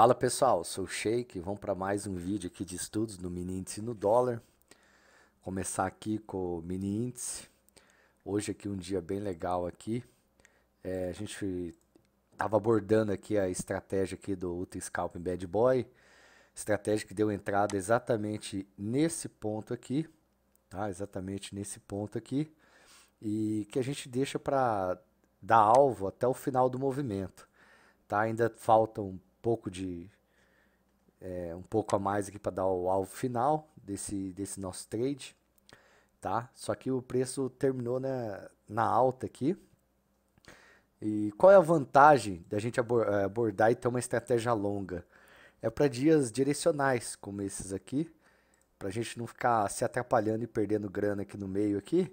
Fala pessoal, sou o Sheik, vamos para mais um vídeo aqui de estudos no mini índice no dólar. Começar aqui com o mini índice. Hoje aqui um dia bem legal aqui. É, a gente estava abordando aqui a estratégia aqui do Ultra Scalping Bad Boy. Estratégia que deu entrada exatamente nesse ponto aqui, tá? Exatamente nesse ponto aqui. E que a gente deixa para dar alvo até o final do movimento. Tá? Ainda faltam pouco de é, um pouco a mais aqui para dar o alvo final desse, desse nosso trade, tá? Só que o preço terminou na, né, na alta aqui. E qual é a vantagem da gente é, abordar e ter uma estratégia longa? É para dias direcionais como esses aqui, para a gente não ficar se atrapalhando e perdendo grana aqui no meio aqui.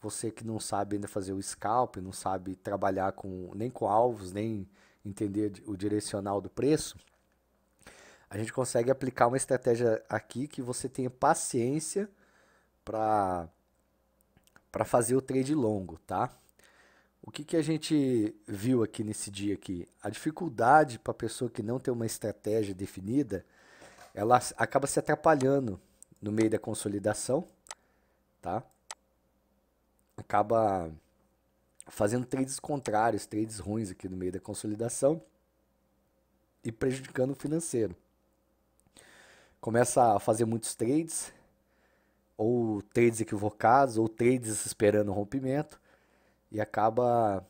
Você que não sabe ainda fazer o scalp, não sabe trabalhar com nem com alvos, nem entender o direcional do preço, a gente consegue aplicar uma estratégia aqui que você tenha paciência para para fazer o trade longo, tá? O que, que a gente viu aqui nesse dia aqui? A dificuldade para a pessoa que não tem uma estratégia definida, ela acaba se atrapalhando no meio da consolidação, tá? Acaba fazendo trades contrários, trades ruins aqui no meio da consolidação e prejudicando o financeiro. Começa a fazer muitos trades, ou trades equivocados, ou trades esperando o rompimento, e acaba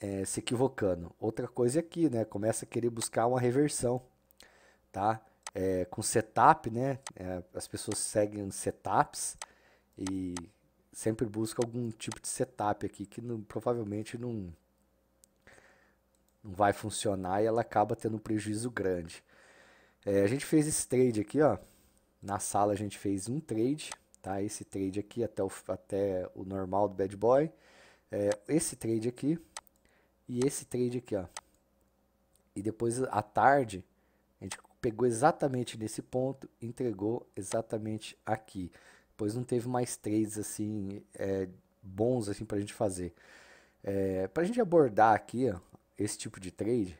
é, se equivocando. Outra coisa é aqui, né? Começa a querer buscar uma reversão, tá? É, com setup, né? É, as pessoas seguem setups e sempre busca algum tipo de setup aqui que não, provavelmente não, não vai funcionar e ela acaba tendo um prejuízo grande. É, a gente fez esse trade aqui, ó. Na sala a gente fez um trade, tá? Esse trade aqui até o, até o normal do bad boy. É, esse trade aqui e esse trade aqui, ó. E depois à tarde a gente pegou exatamente nesse ponto, entregou exatamente aqui. Depois não teve mais trades assim é, bons assim para a gente fazer. É, para a gente abordar aqui ó, esse tipo de trade,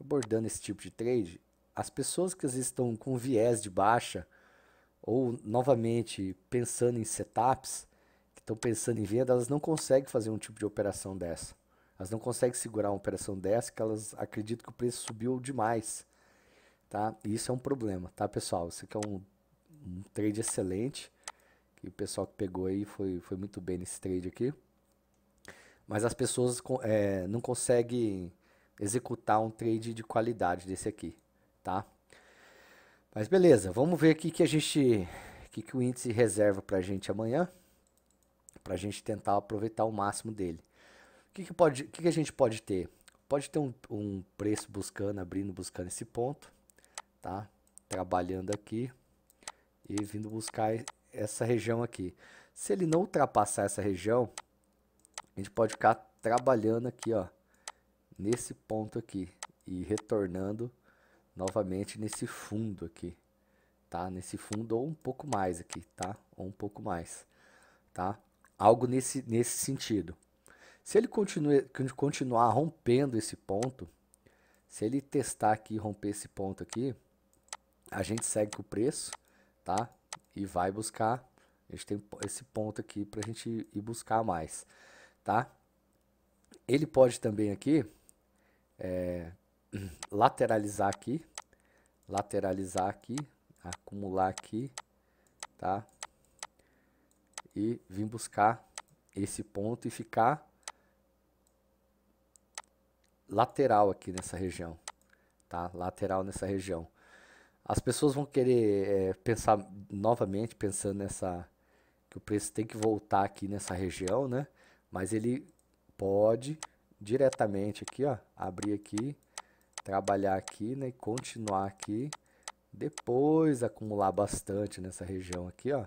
abordando esse tipo de trade, as pessoas que às vezes estão com viés de baixa ou novamente pensando em setups, que estão pensando em venda, elas não conseguem fazer um tipo de operação dessa. Elas não conseguem segurar uma operação dessa, que elas acreditam que o preço subiu demais. Tá? E isso é um problema, tá, pessoal? Isso aqui é um, um trade excelente que o pessoal que pegou aí foi, foi muito bem nesse trade aqui. Mas as pessoas é, não conseguem executar um trade de qualidade desse aqui, tá? Mas beleza, vamos ver aqui que a gente, que, que o índice reserva para a gente amanhã, para a gente tentar aproveitar o máximo dele. O que, que, pode, que, que a gente pode ter? Pode ter um, um preço buscando, abrindo, buscando esse ponto, tá? Trabalhando aqui e vindo buscar essa região aqui. Se ele não ultrapassar essa região, a gente pode ficar trabalhando aqui, ó, nesse ponto aqui e retornando novamente nesse fundo aqui, tá? Nesse fundo ou um pouco mais aqui, tá? Ou um pouco mais, tá? Algo nesse, nesse sentido. Se ele continue, continuar rompendo esse ponto, se ele testar aqui e romper esse ponto aqui, a gente segue com o preço, tá? e vai buscar. A gente tem esse ponto aqui para a gente ir buscar mais, tá? Ele pode também aqui é, lateralizar aqui, lateralizar aqui, acumular aqui, tá? E vir buscar esse ponto e ficar lateral aqui nessa região, tá? Lateral nessa região. As pessoas vão querer é, pensar novamente, pensando nessa. que o preço tem que voltar aqui nessa região, né? Mas ele pode diretamente aqui, ó, abrir aqui, trabalhar aqui, né? E continuar aqui. Depois acumular bastante nessa região aqui, ó.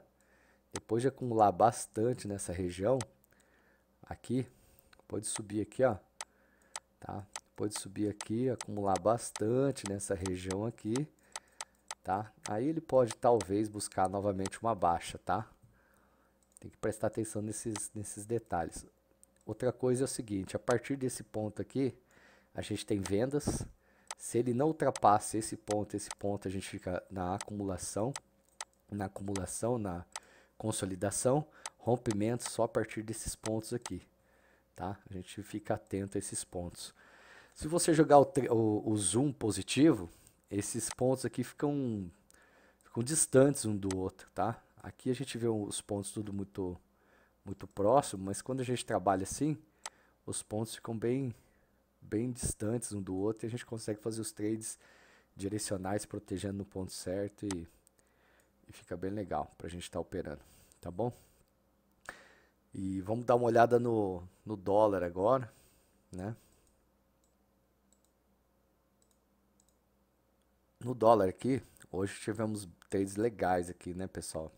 Depois de acumular bastante nessa região, aqui, pode subir aqui, ó. Tá? Pode subir aqui, acumular bastante nessa região aqui tá? Aí ele pode talvez buscar novamente uma baixa, tá? Tem que prestar atenção nesses, nesses detalhes. Outra coisa é o seguinte, a partir desse ponto aqui, a gente tem vendas. Se ele não ultrapassa esse ponto, esse ponto a gente fica na acumulação, na acumulação, na consolidação, rompimento só a partir desses pontos aqui, tá? A gente fica atento a esses pontos. Se você jogar o, o, o zoom positivo, esses pontos aqui ficam, ficam distantes um do outro, tá? Aqui a gente vê os pontos tudo muito, muito próximo, mas quando a gente trabalha assim, os pontos ficam bem, bem distantes um do outro e a gente consegue fazer os trades direcionais protegendo no ponto certo e, e fica bem legal para a gente estar tá operando, tá bom? E vamos dar uma olhada no, no dólar agora, né? No dólar aqui, hoje tivemos trades legais aqui, né, pessoal?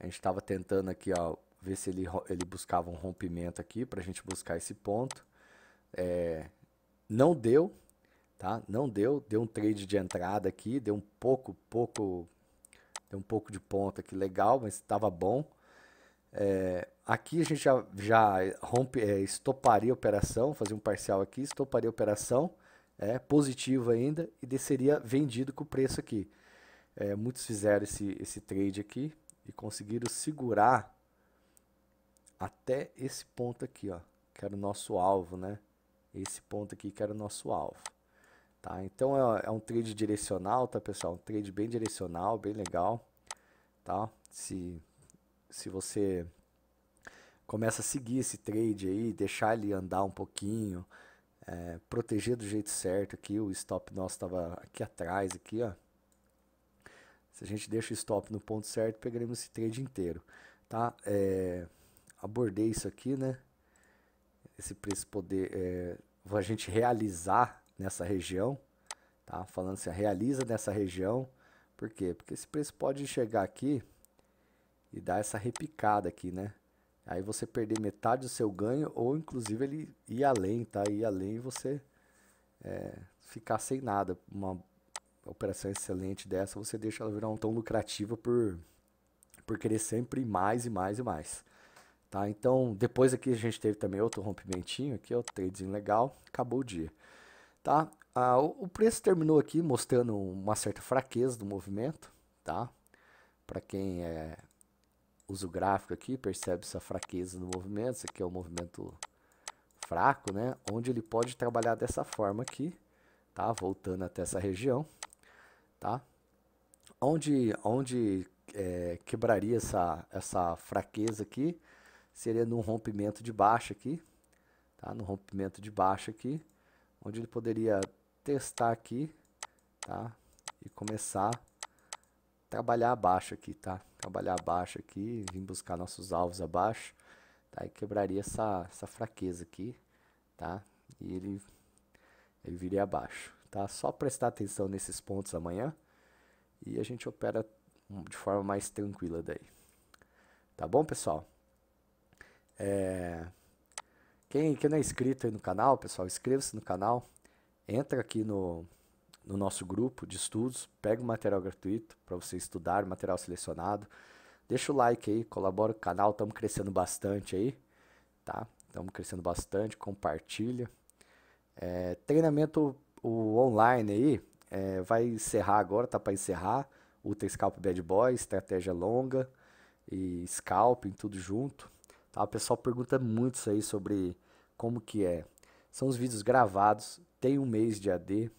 A gente estava tentando aqui, ó, ver se ele, ele buscava um rompimento aqui para a gente buscar esse ponto. É, não deu, tá? Não deu, deu um trade de entrada aqui, deu um pouco, pouco, deu um pouco de ponto aqui, legal, mas estava bom. É, aqui a gente já, já rompe, é, estoparia a operação, fazer um parcial aqui, estoparia a operação é, positivo ainda e seria vendido com o preço aqui. É, muitos fizeram esse, esse trade aqui e conseguiram segurar até esse ponto aqui, ó, que era o nosso alvo, né? Esse ponto aqui que era o nosso alvo. Tá? Então é, é um trade direcional, tá, pessoal? Um trade bem direcional, bem legal, tá? Se, se você começa a seguir esse trade aí, deixar ele andar um pouquinho, é, proteger do jeito certo aqui, o stop nosso estava aqui atrás, aqui, ó. Se a gente deixa o stop no ponto certo, pegaremos esse trade inteiro, tá? É, abordei isso aqui, né? Esse preço poder, é, a gente realizar nessa região, tá? Falando assim, realiza nessa região, por quê? Porque esse preço pode chegar aqui e dar essa repicada aqui, né? Aí você perder metade do seu ganho, ou inclusive ele ir além, tá? Ir além e você é, ficar sem nada. Uma operação excelente dessa, você deixa ela virar um tão lucrativa por, por querer sempre mais e mais e mais. Tá? Então, depois aqui a gente teve também outro rompimentinho aqui, outro tradezinho legal, acabou o dia. Tá? Ah, o preço terminou aqui mostrando uma certa fraqueza do movimento, tá? Para quem é uso gráfico aqui, percebe essa fraqueza no movimento, esse aqui é um movimento fraco, né? Onde ele pode trabalhar dessa forma aqui, tá? Voltando até essa região, tá? Onde, onde é, quebraria essa, essa fraqueza aqui seria no rompimento de baixo aqui, tá? No rompimento de baixo aqui, onde ele poderia testar aqui, tá? E começar trabalhar abaixo aqui, tá? Trabalhar abaixo aqui, vir buscar nossos alvos abaixo, tá? E quebraria essa, essa fraqueza aqui, tá? E ele, ele viria abaixo, tá? Só prestar atenção nesses pontos amanhã e a gente opera de forma mais tranquila daí. Tá bom, pessoal? É... Quem, quem não é inscrito aí no canal, pessoal, inscreva-se no canal. Entra aqui no, no nosso grupo de estudos. Pega o material gratuito para você estudar, material selecionado. Deixa o like aí, colabora com o canal, estamos crescendo bastante aí, tá? Estamos crescendo bastante, compartilha. É, treinamento o online aí é, vai encerrar agora, tá para encerrar. Ultra Scalp Bad Boy, estratégia longa e scalping, tudo junto. Tá? O pessoal pergunta muito isso aí sobre como que é. São os vídeos gravados, tem um mês de AD,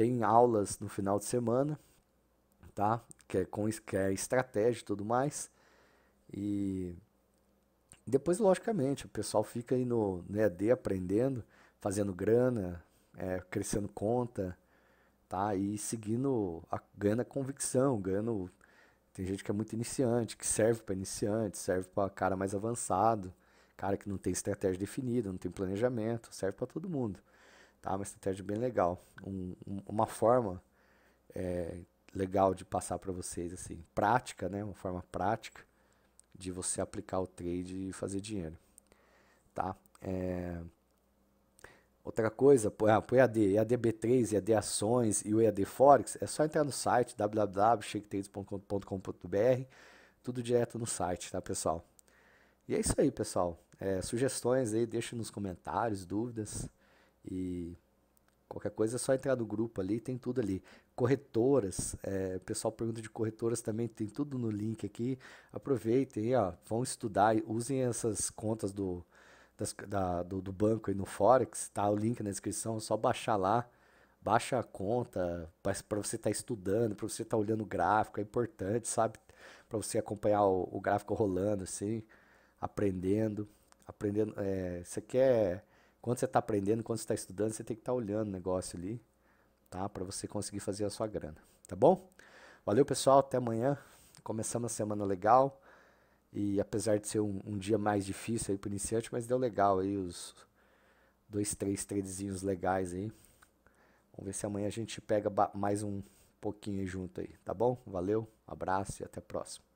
tem aulas no final de semana, tá? Que é, com, que é estratégia e tudo mais. E depois, logicamente, o pessoal fica aí no, no ED aprendendo, fazendo grana, é, crescendo conta, tá? E seguindo, a, ganhando a convicção, ganhando. Tem gente que é muito iniciante, que serve para iniciante, serve para cara mais avançado, cara que não tem estratégia definida, não tem planejamento, serve para todo mundo. Tá? Uma estratégia bem legal. Um, uma forma é, legal de passar para vocês, assim, prática, né? Uma forma prática de você aplicar o trade e fazer dinheiro. Tá? É... Outra coisa, o ah, EAD, EAD B3, EAD Ações e o EAD Forex, é só entrar no site www.shaketrades.com.br, tudo direto no site, tá, pessoal? E é isso aí, pessoal. É, sugestões aí, deixa nos comentários, dúvidas. E qualquer coisa é só entrar no grupo ali, tem tudo ali. Corretoras, é, o pessoal pergunta de corretoras também, tem tudo no link aqui. Aproveitem, ó, vão estudar, usem essas contas do, das, da, do, do, banco aí no Forex, tá o link na descrição, é só baixar lá. Baixa a conta para você estar tá estudando, para você estar tá olhando o gráfico, é importante, sabe? Para você acompanhar o, o gráfico rolando assim aprendendo, aprendendo. É, você quer quando você está aprendendo, quando você está estudando, você tem que estar tá olhando o negócio ali, tá? Para você conseguir fazer a sua grana, tá bom? Valeu, pessoal. Até amanhã. Começamos a semana legal. E apesar de ser um, um dia mais difícil aí para iniciante, mas deu legal aí os dois, três tradezinhos legais aí. Vamos ver se amanhã a gente pega mais um pouquinho junto aí, tá bom? Valeu, abraço e até a próxima.